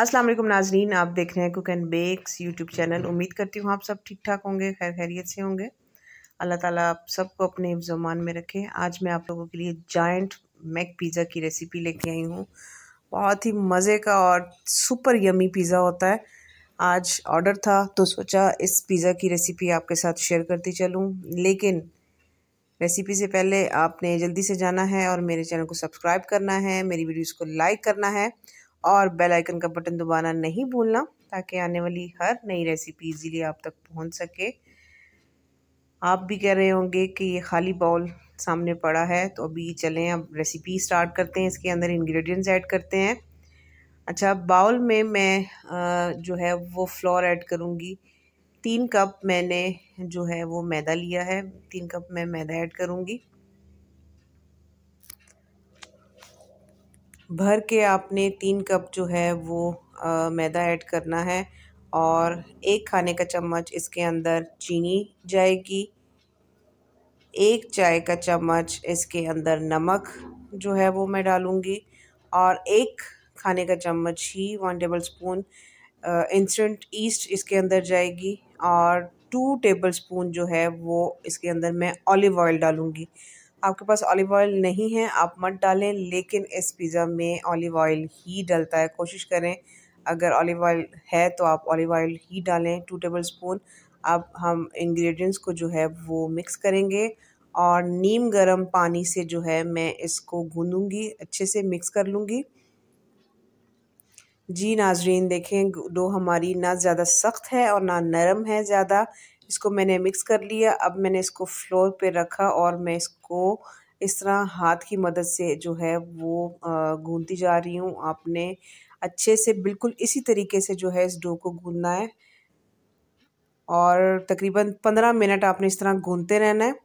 अस्सलाम वालेकुम नाजरीन आप देख रहे हैं Cook and Bakes YouTube channel उम्मीद करती हूँ आप सब ठीक ठाक होंगे खैर खैरियत से होंगे अल्लाह ताला आप सबको अपने जमान में रखें आज मैं आप लोगों के लिए जाइंट मैक पिज़्ज़ा की रेसिपी लेके आई हूँ बहुत ही मज़े का और सुपर यमी पिज़्ज़ा होता है आज ऑर्डर था तो सोचा इस पिज़्ज़ा की रेसिपी आपके साथ शेयर करती चलूँ लेकिन रेसिपी से पहले आपने जल्दी से जाना है और मेरे चैनल को सब्सक्राइब करना है मेरी वीडियोज़ को लाइक करना है और बेल आइकन का बटन दबाना नहीं भूलना ताकि आने वाली हर नई रेसिपी इजीली आप तक पहुंच सके आप भी कह रहे होंगे कि ये खाली बाउल सामने पड़ा है तो अभी चलें अब रेसिपी स्टार्ट करते हैं इसके अंदर इंग्रेडिएंट्स ऐड करते हैं अच्छा बाउल में मैं जो है वो फ्लोर ऐड करूँगी तीन कप मैंने जो है वो मैदा लिया है तीन कप मैं मैदा ऐड करूँगी भर के आपने तीन कप जो है वो आ, मैदा ऐड करना है और एक खाने का चम्मच इसके अंदर चीनी जाएगी एक चाय का चम्मच इसके अंदर नमक जो है वो मैं डालूँगी और एक खाने का चम्मच ही one tablespoon instant yeast इसके अंदर जाएगी और टू टेबल स्पून जो है वो इसके अंदर मैं ऑलिव ऑयल डालूँगी आपके पास ऑलिव ऑयल नहीं है आप मत डालें लेकिन इस पिज़्ज़ा में ऑलिव ऑयल ही डलता है कोशिश करें अगर ऑलिव ऑयल है तो आप ऑलिव ऑयल ही डालें टू टेबल स्पून अब हम इंग्रेडिएंट्स को जो है वो मिक्स करेंगे और नीम गरम पानी से जो है मैं इसको गूँधूँगी अच्छे से मिक्स कर लूँगी जी नाजरीन देखें डो हमारी ना ज़्यादा सख्त है और ना नरम है ज़्यादा इसको मैंने मिक्स कर लिया अब मैंने इसको फ्लोर पे रखा और मैं इसको इस तरह हाथ की मदद से जो है वो गूंदती जा रही हूँ आपने अच्छे से बिल्कुल इसी तरीके से जो है इस डो को गूंदना है और तकरीबन पंद्रह मिनट आपने इस तरह गूंदते रहना है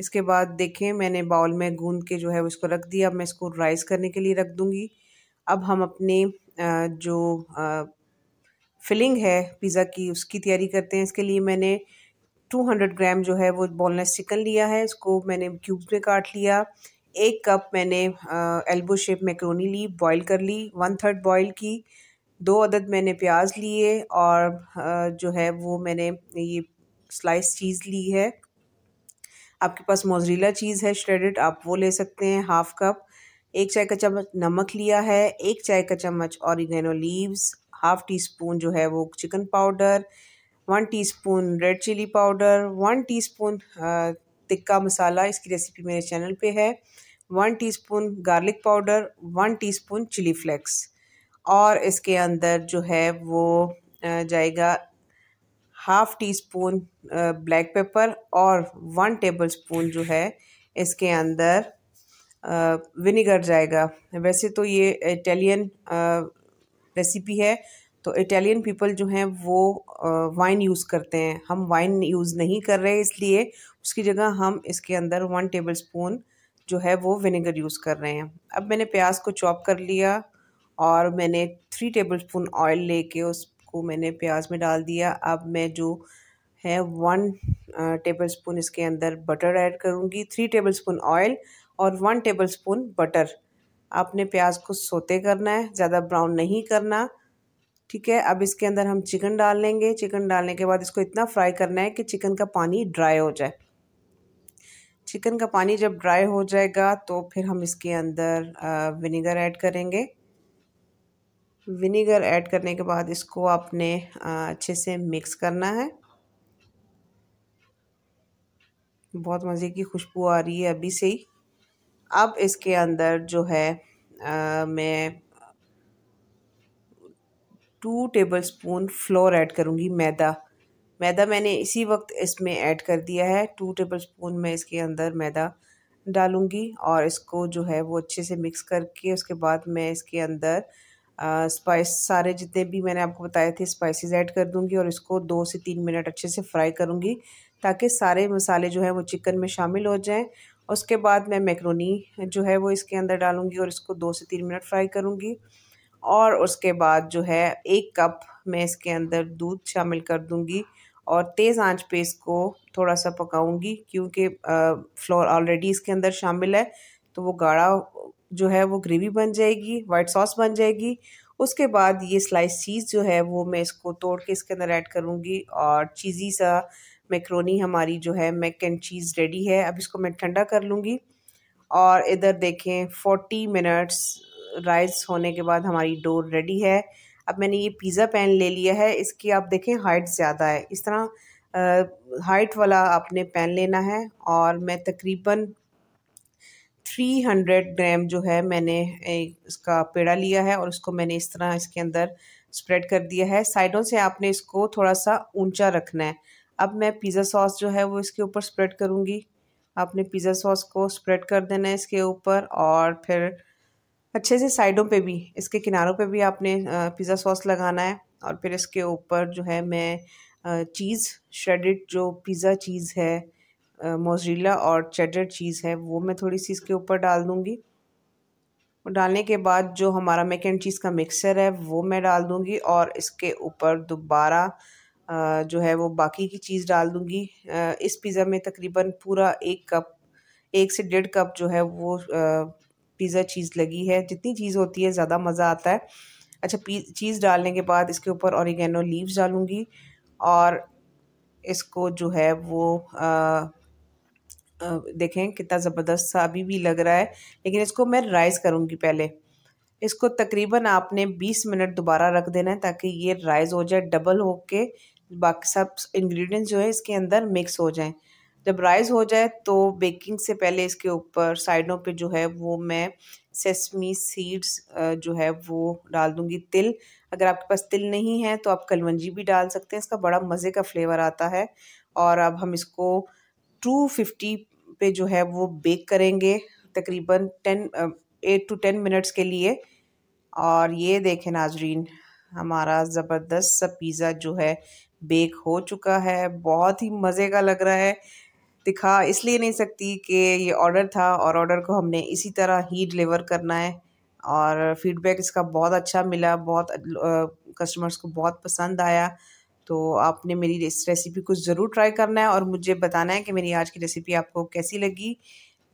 इसके बाद देखें मैंने बाउल में गूंद के जो है उसको रख दिया अब मैं इसको राइस करने के लिए रख दूँगी अब हम अपने जो फिलिंग है पिज़्ज़ा की उसकी तैयारी करते हैं इसके लिए मैंने 200 ग्राम जो है वो बोनलेस चिकन लिया है इसको मैंने क्यूब्स में काट लिया एक कप मैंने एल्बो शेप मैक्रोनी ली बॉईल कर ली वन थर्ड बॉईल की दो अदद मैंने प्याज लिए और आ, जो है वो मैंने ये स्लाइस चीज़ ली है आपके पास मोजरीला चीज़ है श्रेडेड आप वो ले सकते हैं हाफ़ कप एक चाय का चम्मच नमक लिया है एक चाय का चम्मच oregano leaves half teaspoon जो है वो chicken powder one teaspoon red chilli powder one teaspoon tikka masala इसकी रेसिपी मेरे चैनल पे है one teaspoon garlic powder one teaspoon chilli flakes और इसके अंदर जो है वो जाएगा half teaspoon black pepper और वन टेबल स्पून जो है इसके अंदर विनीगर जाएगा वैसे तो ये इटालियन रेसिपी है तो इटालियन पीपल जो हैं वो वाइन यूज़ करते हैं हम वाइन यूज़ नहीं कर रहे इसलिए उसकी जगह हम इसके अंदर वन टेबल स्पून जो है वो विनेगर यूज़ कर रहे हैं अब मैंने प्याज को चॉप कर लिया और मैंने थ्री टेबल स्पून ऑयल लेके उसको मैंने प्याज में डाल दिया अब मैं जो है वन टेबल स्पून इसके अंदर बटर ऐड करूँगी थ्री टेबल स्पून ऑयल और वन टेबल स्पून बटर आपने प्याज को सोते करना है ज़्यादा ब्राउन नहीं करना ठीक है अब इसके अंदर हम चिकन डाल लेंगे चिकन डालने के बाद इसको इतना फ्राई करना है कि चिकन का पानी ड्राई हो जाए चिकन का पानी जब ड्राई हो जाएगा तो फिर हम इसके अंदर विनीगर ऐड करेंगे विनीगर ऐड करने के बाद इसको आपने अच्छे से मिक्स करना है बहुत मज़े की खुशबू आ रही है अभी से ही अब इसके अंदर जो है आ, मैं two tablespoon flour add करूँगी मैदा मैदा मैंने इसी वक्त इसमें ऐड कर दिया है टू टेबल स्पून मैं इसके अंदर मैदा डालूँगी और इसको जो है वो अच्छे से मिक्स करके उसके बाद मैं इसके अंदर स्पाइस सारे जितने भी मैंने आपको बताए थे स्पाइसेस ऐड कर दूँगी और इसको दो से तीन मिनट अच्छे से फ्राई करूँगी ताकि सारे मसाले जो हैं वो चिकन में शामिल हो जाएँ उसके बाद मैं मैक्रोनी जो है वो इसके अंदर डालूँगी और इसको दो से तीन मिनट फ्राई करूँगी और उसके बाद जो है एक कप मैं इसके अंदर दूध शामिल कर दूँगी और तेज़ आंच पे इसको थोड़ा सा पकाऊंगी क्योंकि फ्लोर ऑलरेडी इसके अंदर शामिल है तो वो गाढ़ा जो है वो ग्रेवी बन जाएगी वाइट सॉस बन जाएगी उसके बाद ये स्लाइस चीज़ जो है वो मैं इसको तोड़ के इसके अंदर ऐड करूँगी और चीज़ी सा मैक्रोनी हमारी जो है मैक एंड चीज़ रेडी है अब इसको मैं ठंडा कर लूँगी और इधर देखें फोर्टी मिनट्स राइस होने के बाद हमारी डोर रेडी है अब मैंने ये पिज़्ज़ा पैन ले लिया है इसकी आप देखें हाइट ज़्यादा है इस तरह हाइट वाला आपने पैन लेना है और मैं तकरीबन 300 ग्राम जो है मैंने इसका पेड़ा लिया है और उसको मैंने इस तरह इसके अंदर स्प्रेड कर दिया है साइडों से आपने इसको थोड़ा सा ऊंचा रखना है अब मैं पिज़्ज़ा सॉस जो है वो इसके ऊपर स्प्रेड करूँगी आपने पिज़्ज़ा सॉस को स्प्रेड कर देना है इसके ऊपर और फिर अच्छे से साइडों पे भी इसके किनारों पे भी आपने पिज़्ज़ा सॉस लगाना है और फिर इसके ऊपर जो है मैं चीज़ श्रेडिड जो पिज़्ज़ा चीज़ है मोजरीला और चेडर चीज़ है वो मैं थोड़ी सी इसके ऊपर डाल दूँगी डालने के बाद जो हमारा मैक एंड चीज़ का मिक्सर है वो मैं डाल दूँगी और इसके ऊपर दोबारा जो है वो बाकी की चीज़ डाल दूँगी इस पिज़्ज़ा में तकरीबन पूरा एक कप एक से डेढ़ कप जो है वो पिज़्ज़ा चीज़ लगी है जितनी चीज़ होती है ज़्यादा मज़ा आता है अच्छा चीज़ डालने के बाद इसके ऊपर औरगेनो लीव्स डालूँगी और इसको जो है वो आ, आ, देखें कितना ज़बरदस्त सा अभी भी लग रहा है लेकिन इसको मैं राइस करूँगी पहले इसको तकरीबन आपने 20 मिनट दोबारा रख देना है ताकि ये राइज़ हो जाए डबल हो के बाकी सब इंग्रेडिएंट्स जो है इसके अंदर मिक्स हो जाएं जब राइस हो जाए तो बेकिंग से पहले इसके ऊपर साइडों पे जो है वो मैं सेसमी सीड्स जो है वो डाल दूंगी तिल अगर आपके पास तिल नहीं है तो आप कलवंजी भी डाल सकते हैं इसका बड़ा मज़े का फ्लेवर आता है और अब हम इसको 250 पे जो है वो बेक करेंगे तकरीबन ten eight to ten minutes के लिए और ये देखें नाजरीन हमारा ज़बरदस्त सा पिज़्ज़ा जो है बेक हो चुका है बहुत ही मज़े का लग रहा है दिखा इसलिए नहीं सकती कि ये ऑर्डर था और ऑर्डर को हमने इसी तरह ही डिलीवर करना है और फीडबैक इसका बहुत अच्छा मिला बहुत कस्टमर्स को बहुत पसंद आया तो आपने मेरी इस रेसिपी को ज़रूर ट्राई करना है और मुझे बताना है कि मेरी आज की रेसिपी आपको कैसी लगी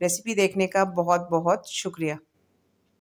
रेसिपी देखने का बहुत बहुत शुक्रिया